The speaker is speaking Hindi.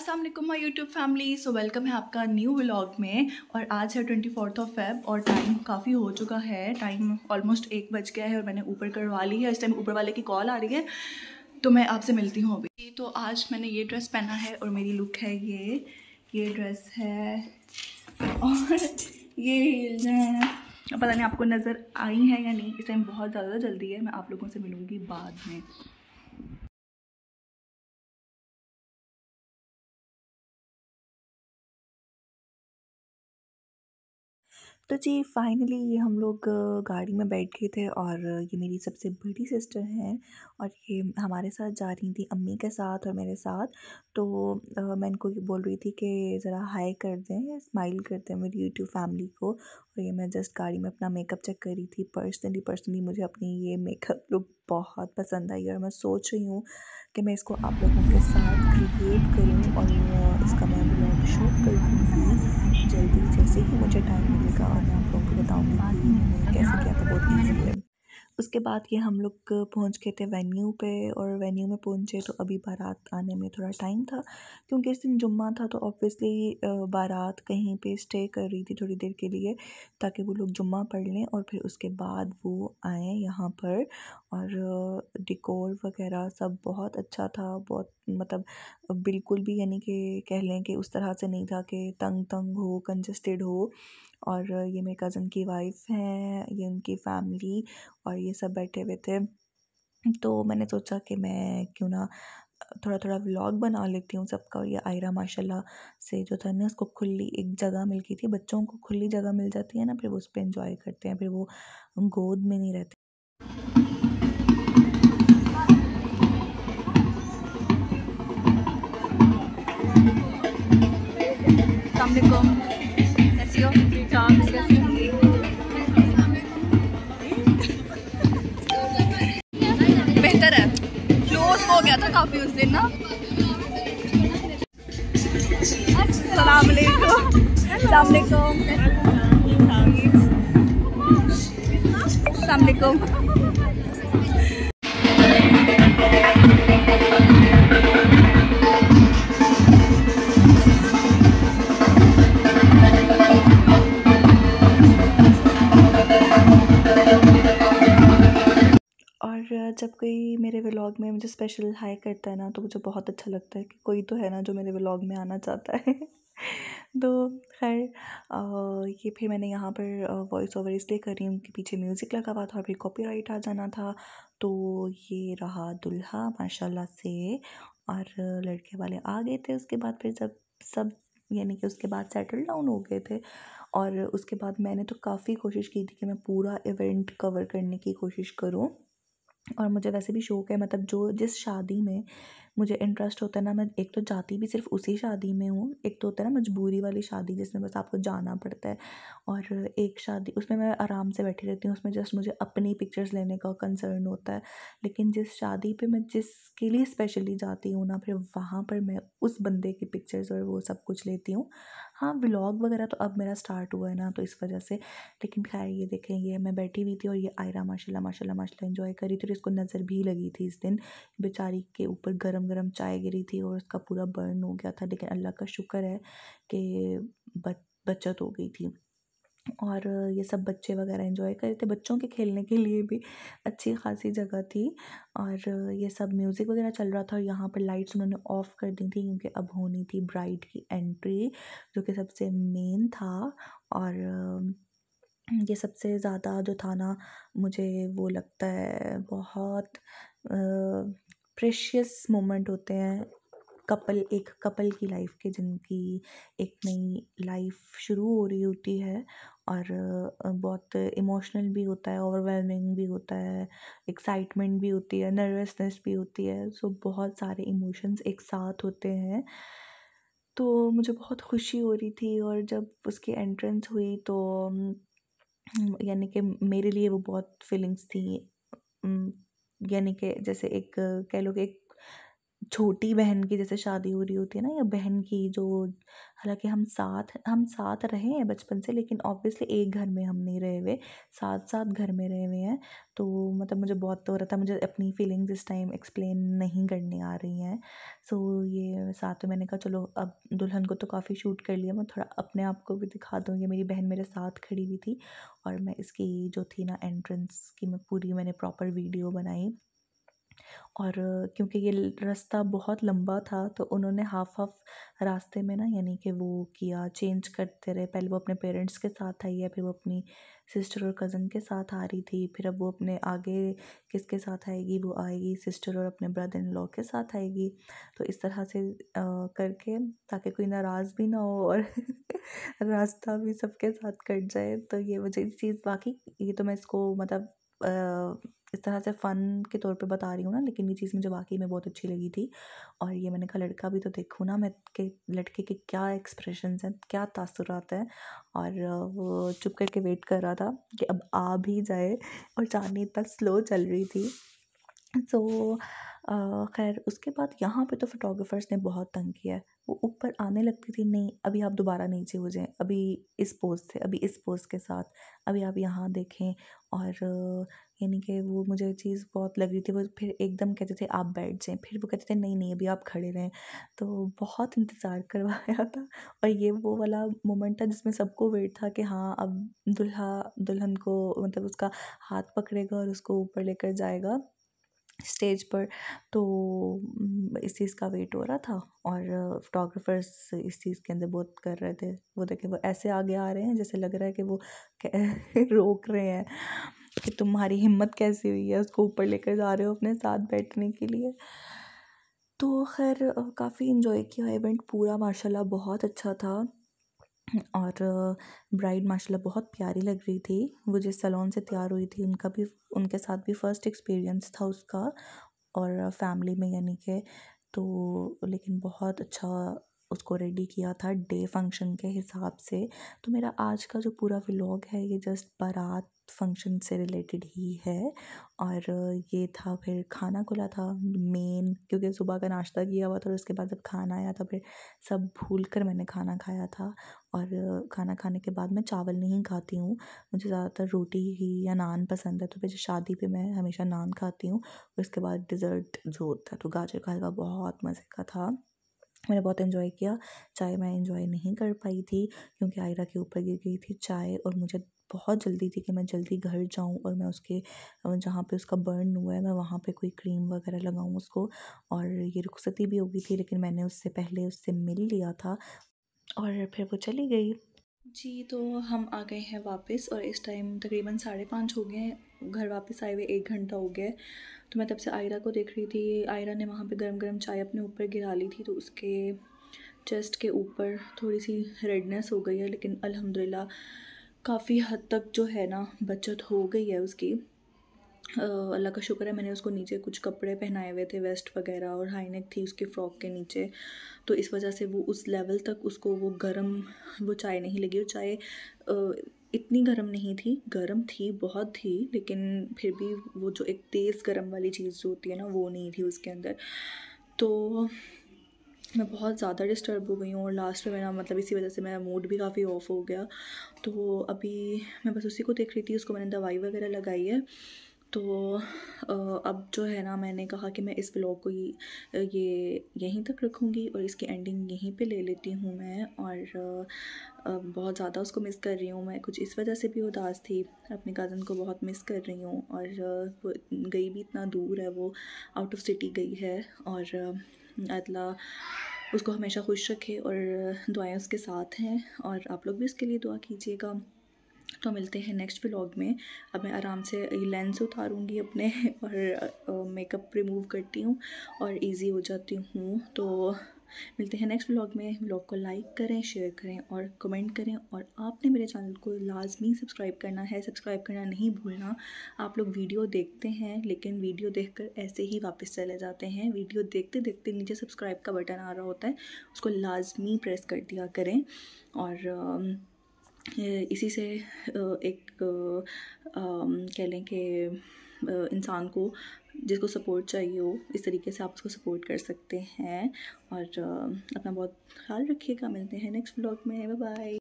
Aslam my YouTube family so welcome है आपका न्यू व्लॉग में और आज है ट्वेंटी फोर्थ ऑफ फेब और टाइम काफ़ी हो चुका है टाइम ऑलमोस्ट एक बज गया है और मैंने ऊपर करवा ली है इस टाइम ऊपर वाले की कॉल आ रही है तो मैं आपसे मिलती हूँ अभी तो आज मैंने ये ड्रेस पहना है और मेरी लुक है ये ये ड्रेस है और ये हील्स पता नहीं आपको नज़र आई है या नहीं इस टाइम बहुत ज़्यादा जल्दी है मैं आप लोगों से मिलूँगी बाद में तो जी फाइनली ये हम लोग गाड़ी में बैठ गए थे और ये मेरी सबसे बड़ी सिस्टर हैं और ये हमारे साथ जा रही थी अम्मी के साथ और मेरे साथ तो मैं इनको ये बोल रही थी कि ज़रा हाई कर दें स्माइल कर दें मेरी यूट्यूब फैमिली को और ये मैं जस्ट गाड़ी में अपना मेकअप चेक कर रही थी पर्सनली पर्सनली मुझे अपनी ये मेकअप लुक बहुत पसंद आई और मैं सोच रही हूँ कि मैं इसको आप लोगों के साथ क्रिएट करूँ और इसका मैं ब्लॉग शूट कर दूँगी जल्दी जैसे ही मुझे टाइम मिलेगा और मैं आप लोगों को बताऊँगी कि मैंने कैसे किया था बहुत ईजी है उसके बाद ये हम लोग पहुँच गए थे वेन्यू पे और वेन्यू में पहुँचे तो अभी बारात आने में थोड़ा टाइम था क्योंकि इस दिन जुम्मा था तो ऑब्वियसली बारात कहीं पे स्टे कर रही थी थोड़ी देर के लिए ताकि वो लोग जुम्मा पढ़ लें और फिर उसके बाद वो आए यहाँ पर और डिकोर वगैरह सब बहुत अच्छा था बहुत मतलब बिल्कुल भी यानी कि कह लें कि उस तरह से नहीं था कि तंग तंग हो कंजस्टेड हो और ये मेरे कज़न की वाइफ़ हैं ये उनकी फ़ैमिली और ये सब बैठे हुए थे तो मैंने सोचा कि मैं क्यों ना थोड़ा थोड़ा व्लॉग बना लेती हूँ सबका और ये आयरा माशाल्लाह से जो था ना उसको खुली एक जगह मिल गई थी बच्चों को खुली जगह मिल जाती है ना फिर वो उस पर इंजॉय करते हैं फिर वो गोद में नहीं रहते Assalamualaikum. था काफ़ी उस दिन ना सलामकुम सलामकुम व्लॉग में मुझे स्पेशल हाई करता है ना तो मुझे बहुत अच्छा लगता है कि कोई तो है ना जो मेरे व्लॉग में आना चाहता है तो खैर ये फिर मैंने यहाँ पर वॉइस ओवर इसलिए करी उनके पीछे म्यूज़िक लगा हुआ था और फिर कॉपीराइट आ जाना था तो ये रहा दुल्हा माशाल्लाह से और लड़के वाले आ गए थे उसके बाद फिर जब सब यानी कि उसके बाद सेटल डाउन हो गए थे और उसके बाद मैंने तो काफ़ी कोशिश की थी कि मैं पूरा इवेंट कवर करने की कोशिश करूँ और मुझे वैसे भी शौक़ है मतलब जो जिस शादी में मुझे इंटरेस्ट होता है ना मैं एक तो जाती भी सिर्फ उसी शादी में हूँ एक तो होता है ना मजबूरी वाली शादी जिसमें बस आपको जाना पड़ता है और एक शादी उसमें मैं आराम से बैठी रहती हूँ उसमें जस्ट मुझे अपनी पिक्चर्स लेने का कंसर्न होता है लेकिन जिस शादी पर मैं जिसके लिए स्पेशली जाती हूँ ना फिर वहाँ पर मैं उस बंदे की पिक्चर्स और वो सब कुछ लेती हूँ हाँ व्लॉग वगैरह तो अब मेरा स्टार्ट हुआ है ना तो इस वजह से लेकिन खैर ये देखें ये मैं बैठी हुई थी और ये आयरा माशाल्लाह माशाल्लाह माशाल्लाह इन्जॉय कर रही थी और इसको नज़र भी लगी थी इस दिन बेचारी के ऊपर गरम गरम चाय गिरी थी और उसका पूरा बर्न हो गया था लेकिन अल्लाह का शुक्र है कि बचत हो गई थी और ये सब बच्चे वगैरह इन्जॉय कर रहे थे बच्चों के खेलने के लिए भी अच्छी खासी जगह थी और ये सब म्यूज़िक वगैरह चल रहा था और यहाँ पर लाइट्स उन्होंने ऑफ़ कर दी थी क्योंकि अब होनी थी ब्राइड की एंट्री जो कि सबसे मेन था और ये सबसे ज़्यादा जो था ना मुझे वो लगता है बहुत प्रेशियस मोमेंट होते हैं कपल एक कपल की लाइफ के जिनकी एक नई लाइफ शुरू हो रही होती है और बहुत इमोशनल भी होता है ओवरवेलमिंग भी होता है एक्साइटमेंट भी होती है नर्वसनेस भी होती है सो बहुत सारे इमोशंस एक साथ होते हैं तो मुझे बहुत खुशी हो रही थी और जब उसकी एंट्रेंस हुई तो यानी कि मेरे लिए वो बहुत फीलिंग्स थी यानी कि जैसे एक कह लो कि एक छोटी बहन की जैसे शादी हो रही होती है ना या बहन की जो हालांकि हम साथ हम साथ रहे हैं बचपन से लेकिन ऑब्वियसली एक घर में हम नहीं रहे हुए साथ साथ घर में रहे हुए हैं तो मतलब मुझे बहुत हो रहा था मुझे अपनी फीलिंग्स इस टाइम एक्सप्लेन नहीं करने आ रही हैं सो so, ये साथ में मैंने कहा चलो अब दुल्हन को तो काफ़ी शूट कर लिया मैं थोड़ा अपने आप को भी दिखा दूँ ये मेरी बहन मेरे साथ खड़ी हुई थी और मैं इसकी जो थी ना एंट्रेंस की मैं पूरी मैंने प्रॉपर वीडियो बनाई और क्योंकि ये रास्ता बहुत लंबा था तो उन्होंने हाफ़ हाफ़ रास्ते में ना यानी कि वो किया चेंज करते रहे पहले वो अपने पेरेंट्स के साथ आई है फिर वो अपनी सिस्टर और कज़न के साथ आ रही थी फिर अब वो अपने आगे किसके साथ आएगी वो आएगी सिस्टर और अपने ब्रदर इन लॉ के साथ आएगी तो इस तरह से करके ताकि कोई नाराज़ भी ना हो और रास्ता भी सबके साथ कट जाए तो ये मुझे चीज़ बाकी ये तो मैं इसको मतलब आ, इस तरह से फ़न के तौर पे बता रही हूँ ना लेकिन ये चीज़ मुझे वाकई में बहुत अच्छी लगी थी और ये मैंने कहा लड़का भी तो देखूँ ना मैं के लड़के के क्या एक्सप्रेशन हैं क्या तासुरात हैं और वो चुप करके वेट कर रहा था कि अब आ भी जाए और चाँदनी इतना स्लो चल रही थी सो so, खैर उसके बाद यहाँ पे तो फोटोग्राफर्स ने बहुत तंग किया है वो ऊपर आने लगती थी नहीं अभी आप दोबारा नीचे हो जाएं अभी इस पोज़ से अभी इस पोज़ के साथ अभी आप यहाँ देखें और यानी कि वो मुझे चीज़ बहुत लग रही थी वो फिर एकदम कहते थे आप बैठ जाएं फिर वो कहते थे नहीं नहीं अभी आप खड़े रहें तो बहुत इंतज़ार करवाया था और ये वो वाला मोमेंट था जिसमें सबको वेट था कि हाँ अब दुल्हा दुल्हन को मतलब उसका हाथ पकड़ेगा और उसको ऊपर लेकर जाएगा स्टेज पर तो इस चीज़ का वेट हो रहा था और फोटोग्राफर्स इस चीज़ के अंदर बहुत कर रहे थे वो देखे वो ऐसे आगे आ रहे हैं जैसे लग रहा है कि वो रोक रहे हैं कि तुम्हारी हिम्मत कैसी हुई है उसको ऊपर लेकर जा रहे हो अपने साथ बैठने के लिए तो खैर काफ़ी इन्जॉय किया इवेंट पूरा माशाल्लाह बहुत अच्छा था और ब्राइड माशाल्लाह बहुत प्यारी लग रही थी वो जिस सलोन से तैयार हुई थी उनका भी उनके साथ भी फर्स्ट एक्सपीरियंस था उसका और फैमिली में यानी के तो लेकिन बहुत अच्छा उसको रेडी किया था डे फंक्शन के हिसाब से तो मेरा आज का जो पूरा व्लॉग है ये जस्ट बारात फंक्शन से रिलेटेड ही है और ये था फिर खाना खुला था मेन क्योंकि सुबह का नाश्ता किया हुआ था और उसके बाद जब खाना आया था फिर सब भूल कर मैंने खाना खाया था और खाना खाने के बाद मैं चावल नहीं खाती हूँ मुझे ज़्यादातर रोटी ही या नान पसंद है तो फिर शादी पे मैं हमेशा नान खाती हूँ उसके बाद डिज़र्ट जो होता है तो गाजर का हलवा बहुत मज़े का था मैंने बहुत इन्जॉय किया चाय मैं इन्जॉय नहीं कर पाई थी क्योंकि आयरा के ऊपर गिर गई थी चाय और मुझे बहुत जल्दी थी कि मैं जल्दी घर जाऊँ और मैं उसके जहाँ पे उसका बर्न हुआ है मैं वहाँ पे कोई क्रीम वगैरह लगाऊँ उसको और ये रुखसती भी हो गई थी लेकिन मैंने उससे पहले उससे मिल लिया था और फिर वो चली गई जी तो हम आ गए हैं वापस और इस टाइम तकरीबन साढ़े पाँच हो गए हैं घर वापस आए हुए एक घंटा हो गया है तो मैं तब से आयरा को देख रही थी आयरा ने वहाँ पे गरम गरम चाय अपने ऊपर गिरा ली थी तो उसके चेस्ट के ऊपर थोड़ी सी रेडनेस हो गई है लेकिन अल्हम्दुलिल्लाह काफ़ी हद तक जो है ना बचत हो गई है उसकी अल्लाह का शुक्र है मैंने उसको नीचे कुछ कपड़े पहनाए हुए थे वेस्ट वगैरह और हाई थी उसके फ्रॉक के नीचे तो इस वजह से वो उस लेवल तक उसको वो गर्म वो चाय नहीं लगी और चाय इतनी गर्म नहीं थी गर्म थी बहुत थी लेकिन फिर भी वो जो एक तेज़ गर्म वाली चीज़ जो होती है ना वो नहीं थी उसके अंदर तो मैं बहुत ज़्यादा डिस्टर्ब हो गई हूँ और लास्ट में मेरा मतलब इसी वजह से मेरा मूड भी काफ़ी ऑफ हो गया तो अभी मैं बस उसी को देख रही थी उसको मैंने दवाई वगैरह लगाई है तो अब जो है ना मैंने कहा कि मैं इस ब्लॉग को ये यहीं तक रखूँगी और इसकी एंडिंग यहीं पे ले लेती हूँ मैं और बहुत ज़्यादा उसको मिस कर रही हूँ मैं कुछ इस वजह से भी उदास थी अपने कज़न को बहुत मिस कर रही हूँ और गई भी इतना दूर है वो आउट ऑफ सिटी गई है और अदला उसको हमेशा खुश रखे और दुआएँ उसके साथ हैं और आप लोग भी उसके लिए दुआ कीजिएगा तो मिलते हैं नेक्स्ट व्लॉग में अब मैं आराम से लेंस उतारूँगी अपने और मेकअप रिमूव करती हूँ और ईज़ी हो जाती हूँ तो मिलते हैं नेक्स्ट व्लॉग में व्लॉग को लाइक करें शेयर करें और कमेंट करें और आपने मेरे चैनल को लाजमी सब्सक्राइब करना है सब्सक्राइब करना नहीं भूलना आप लोग वीडियो देखते हैं लेकिन वीडियो देखकर ऐसे ही वापस चले जाते हैं वीडियो देखते देखते नीचे सब्सक्राइब का बटन आ रहा होता है उसको लाजमी प्रेस कर दिया करें और इसी से एक कह लें कि इंसान को जिसको सपोर्ट चाहिए हो इस तरीके से आप उसको सपोर्ट कर सकते हैं और अपना बहुत ख्याल रखिएगा मिलते हैं नेक्स्ट ब्लॉग में बाय बाय